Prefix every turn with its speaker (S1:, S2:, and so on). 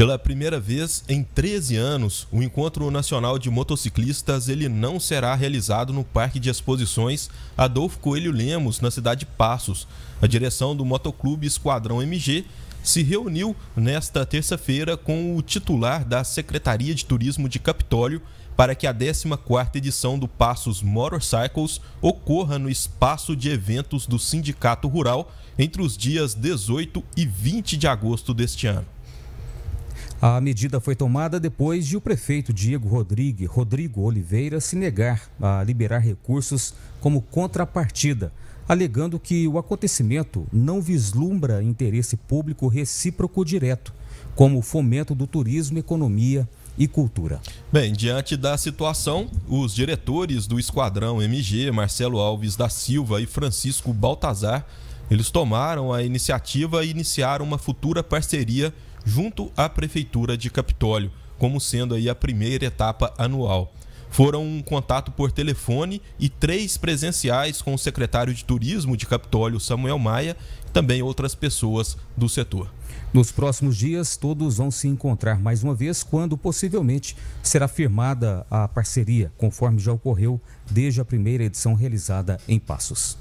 S1: Pela primeira vez em 13 anos, o Encontro Nacional de Motociclistas ele não será realizado no Parque de Exposições Adolfo Coelho Lemos, na cidade de Passos. A direção do Motoclube Esquadrão MG se reuniu nesta terça-feira com o titular da Secretaria de Turismo de Capitólio para que a 14ª edição do Passos Motorcycles ocorra no espaço de eventos do Sindicato Rural entre os dias 18 e 20 de agosto deste ano.
S2: A medida foi tomada depois de o prefeito Diego Rodrigues Rodrigo Oliveira se negar a liberar recursos como contrapartida, alegando que o acontecimento não vislumbra interesse público recíproco direto, como o fomento do turismo, economia e cultura.
S1: Bem, diante da situação, os diretores do Esquadrão MG, Marcelo Alves da Silva e Francisco Baltazar, eles tomaram a iniciativa e iniciaram uma futura parceria junto à Prefeitura de Capitólio, como sendo aí a primeira etapa anual. Foram um contato por telefone e três presenciais com o secretário de Turismo de Capitólio, Samuel Maia, e também outras pessoas do setor.
S2: Nos próximos dias, todos vão se encontrar mais uma vez, quando possivelmente será firmada a parceria, conforme já ocorreu desde a primeira edição realizada em Passos.